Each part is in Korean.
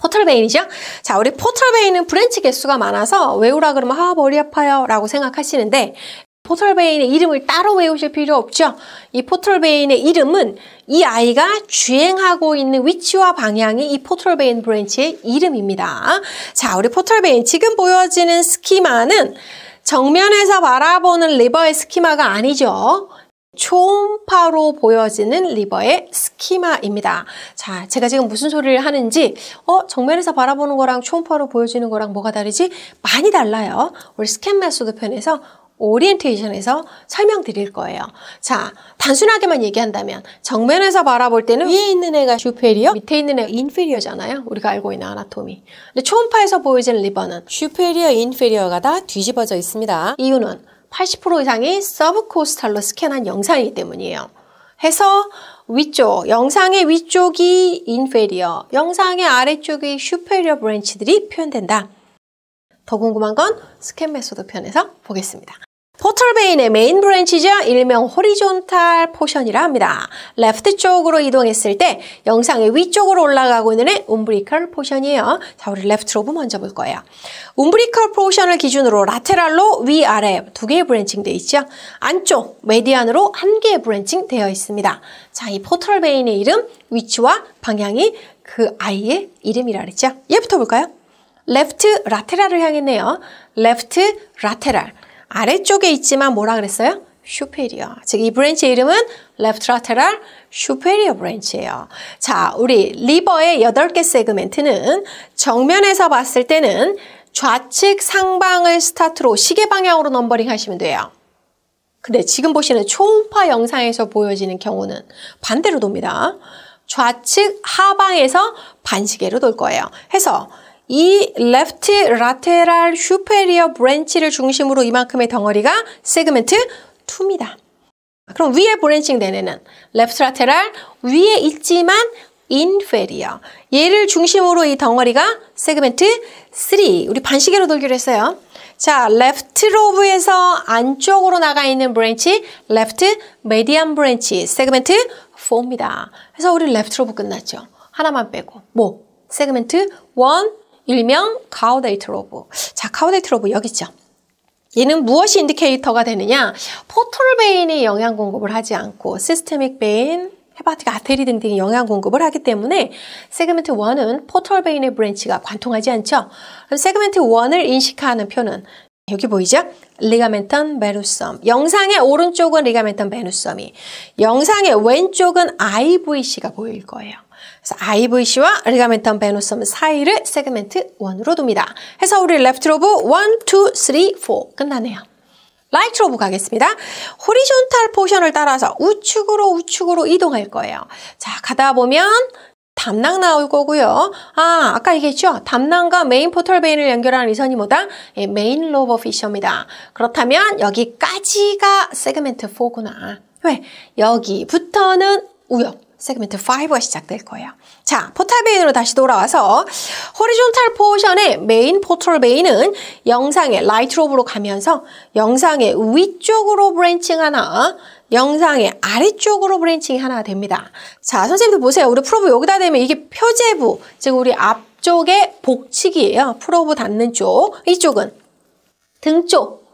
포털베인이죠? 자, 우리 포털베인은 브랜치 개수가 많아서 외우라 그러면 아, 머리 아파요 라고 생각하시는데 포털베인의 이름을 따로 외우실 필요 없죠. 이 포털베인의 이름은 이 아이가 주행하고 있는 위치와 방향이 이 포털베인 브랜치의 이름입니다. 자, 우리 포털베인 지금 보여지는 스키마는 정면에서 바라보는 리버의 스키마가 아니죠. 초음파로 보여지는 리버의 스키마입니다. 자, 제가 지금 무슨 소리를 하는지 어, 정면에서 바라보는 거랑 초음파로 보여지는 거랑 뭐가 다르지? 많이 달라요. 우리 스캔 메소드 편에서 오리엔테이션에서 설명드릴 거예요. 자, 단순하게만 얘기한다면 정면에서 바라볼 때는 위에 있는 애가 슈페리어, 밑에 있는 애가 인페리어잖아요. 우리가 알고 있는 아나토미. 근데 초음파에서 보여지는 리버는 슈페리어, 인페리어가 다 뒤집어져 있습니다. 이유는 80% 이상이 서브코스탈로 스캔한 영상이기 때문이에요. 해서 위쪽, 영상의 위쪽이 인페리어, 영상의 아래쪽이 슈페리어 브랜치들이 표현된다. 더 궁금한 건 스캔 메소드 편에서 보겠습니다. 포털베인의 메인 브랜치죠 일명 호리존탈 포션이라 합니다. 레프트 쪽으로 이동했을 때 영상의 위쪽으로 올라가고 있는 게 움브리컬 포션이에요. 자, 우리 레프트 로브 먼저 볼 거예요. 움브리컬 포션을 기준으로 라테랄로 위아래 두 개의 브랜칭 되어 있죠. 안쪽 메디안으로 한 개의 브랜칭 되어 있습니다. 자, 이 포털베인의 이름, 위치와 방향이 그 아이의 이름이라 그랬죠. 얘부터 볼까요? 레프트 라테랄을 향했네요. 레프트 라테랄. 아래쪽에 있지만 뭐라 그랬어요? 슈페리어. 즉이 브랜치의 이름은 레프트라테랄 슈페리어 브랜치예요. 자, 우리 리버의 8개 세그멘트는 정면에서 봤을 때는 좌측 상방을 스타트로 시계 방향으로 넘버링 하시면 돼요. 근데 지금 보시는 초음파 영상에서 보여지는 경우는 반대로 돕니다. 좌측 하방에서 반시계로 돌 거예요. 해서 이 left lateral superior branch를 중심으로 이만큼의 덩어리가 세그멘트 2입니다. 그럼 위에 브랜칭 된 애는 left lateral 위에 있지만 inferior 얘를 중심으로 이 덩어리가 세그멘트 3 우리 반시계로 돌기로 했어요. 자, left 로브에서 안쪽으로 나가 있는 브랜치 left median branch 세그멘트 4입니다. 그래서 우리 left 로브 끝났죠. 하나만 빼고 뭐 세그멘트 1, 일명 카우데이트 로브. 자, 카우데이트 로브 여기 있죠. 얘는 무엇이 인디케이터가 되느냐? 포털 베인이 영양 공급을 하지 않고 시스템믹 베인, 헤바틱 아테리 등등이 영양 공급을 하기 때문에 세그멘트 1은 포털 베인의 브랜치가 관통하지 않죠. 그럼 세그멘트 1을 인식하는 표는 여기 보이죠? 리가멘턴 베누썸 영상의 오른쪽은 리가멘턴 베누썸이 영상의 왼쪽은 IVC가 보일 거예요. 그래서 IVC와 리가멘텀 베노섬 사이를 세그멘트 1으로 둡니다. 해서 우리 레프트 로브 1, 2, 3, 4 끝나네요. 라이트 로브 가겠습니다. 호리존탈 포션을 따라서 우측으로 우측으로 이동할 거예요. 자, 가다 보면 담낭 나올 거고요. 아, 아까 얘기했죠? 담낭과 메인 포털 베인을 연결하는 이선이 뭐다? 예, 메인 로버 피셔입니다. 그렇다면 여기까지가 세그멘트 4구나. 왜? 여기부터는 우역. 세그멘트 5가 시작될 거예요. 자, 포탈 베인으로 다시 돌아와서 호리존탈 포션의 메인 포털 베인은 영상의 라이트로브로 가면서 영상의 위쪽으로 브랜칭 하나, 영상의 아래쪽으로 브랜칭이 하나 됩니다. 자, 선생님들 보세요. 우리 프로브 여기다 대면 이게 표제부, 즉 우리 앞쪽의 복측이에요. 프로브 닿는 쪽, 이쪽은 등 쪽,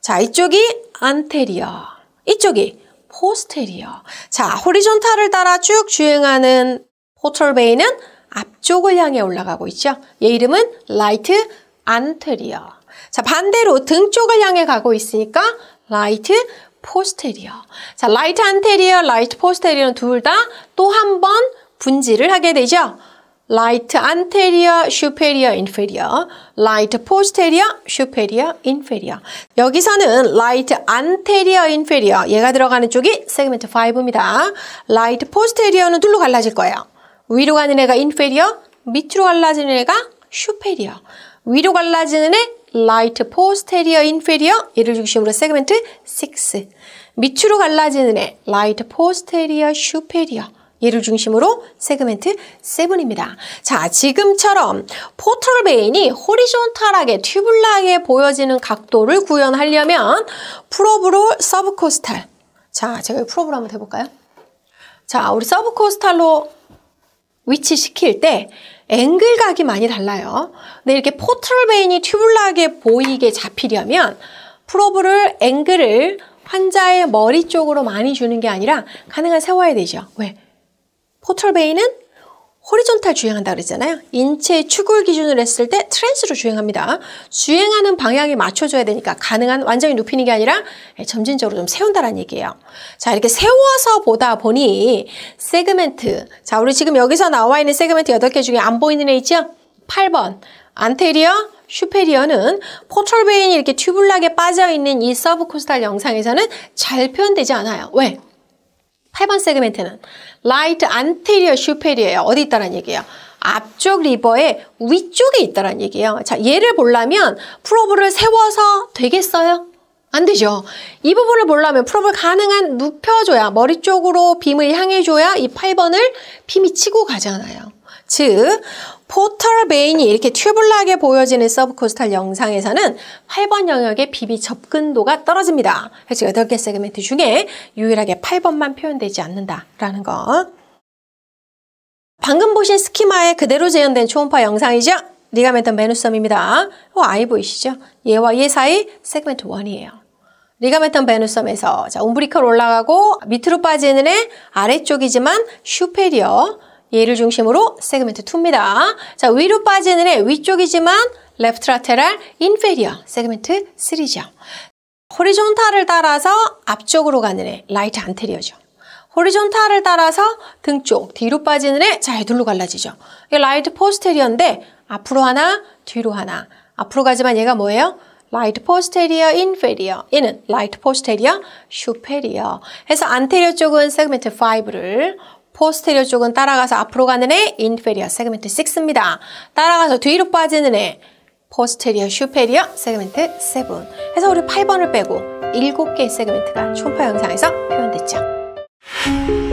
자 이쪽이 안테리어, 이쪽이 포스테리어. 자, 호리존탈을 따라 쭉 주행하는 포털베이는 앞쪽을 향해 올라가고 있죠. 얘 이름은 라이트 안테리어. 자, 반대로 등 쪽을 향해 가고 있으니까 라이트 포스테리어. 자, 라이트 안테리어, 라이트 포스테리어는 둘 다 또 한 번 분지를 하게 되죠. light anterior, superior, inferior, light posterior, superior, inferior. 여기서는 light anterior, inferior 얘가 들어가는 쪽이 세그멘트 5입니다. light posterior는 둘로 갈라질 거예요. 위로 가는 애가 inferior, 밑으로 갈라지는 애가 superior. 위로 갈라지는 애 light posterior, inferior 얘를 중심으로 세그멘트 6. 밑으로 갈라지는 애 light posterior, superior. 얘를 중심으로 세그멘트 7입니다. 자, 지금처럼 포털 베인이 호리존탈하게 튜블라하게 보여지는 각도를 구현하려면 프로브로 서브코스탈 자, 제가 프로브로 한번 해볼까요? 자, 우리 서브코스탈로 위치시킬 때 앵글각이 많이 달라요. 근데 이렇게 포털 베인이 튜블라하게 보이게 잡히려면 프로브를 앵글을 환자의 머리 쪽으로 많이 주는 게 아니라 가능한 세워야 되죠. 왜? 포털베이는 호리존탈 주행한다 그랬잖아요. 인체의 축을 기준으로 했을 때 트랜스로 주행합니다. 주행하는 방향에 맞춰줘야 되니까 가능한 완전히 눕히는 게 아니라 예, 점진적으로 좀 세운다라는 얘기예요. 자 이렇게 세워서 보다 보니 세그멘트 자 우리 지금 여기서 나와 있는 세그멘트 8개 중에 안 보이는 애 있죠? 8번 안테리어 슈페리어는 포털베인이 이렇게 튜블락에 빠져있는 이 서브코스탈 영상에서는 잘 표현되지 않아요. 왜? 8번 세그멘트는 right anterior superior예요. 어디 있다는 얘기예요? 앞쪽 리버의 위쪽에 있다는 얘기예요. 자, 얘를 보려면 프로브를 세워서 되겠어요? 안 되죠. 이 부분을 보려면 프로브 가능한 눕혀줘야 머리 쪽으로 빔을 향해줘야 이 8번을 빔이 치고 가잖아요. 즉 포털 베인이 이렇게 튜블하게 보여지는 서브코스탈 영상에서는 8번 영역의 비비 접근도가 떨어집니다. 그래서 8개 세그멘트 중에 유일하게 8번만 표현되지 않는다라는 것. 방금 보신 스키마에 그대로 재현된 초음파 영상이죠? 리가멘텀 베누썸입니다이 어, 아이 보이시죠? 얘와 얘 사이 세그멘트 1이에요. 리가멘텀 베누썸에서 자, 움브리컬 올라가고 밑으로 빠지는 애 아래쪽이지만 슈페리어 얘를 중심으로 세그멘트 2입니다. 자, 위로 빠지는 애 위쪽이지만 left lateral inferior 세그멘트 3죠. 호리존탈을 따라서 앞쪽으로 가는 애 라이트 안테리어죠 호리존탈을 따라서 등쪽 뒤로 빠지는 애자둘로 갈라지죠. 이게 라이트 포스테리 s 인데 앞으로 하나 뒤로 하나 앞으로 가지만 얘가 뭐예요? 라이트 포스테리어 인페리어 얘는 라이트 포스테리어 슈페리어 o r 해서 안테리어 쪽은 세그멘트 5를 포스테리어 쪽은 따라가서 앞으로 가는 애 인페리어 세그멘트 6입니다. 따라가서 뒤로 빠지는 애 포스테리어 슈페리어 세그멘트 7 해서 우리 8번을 빼고 7개의 세그멘트가 초파 영상에서 표현됐죠.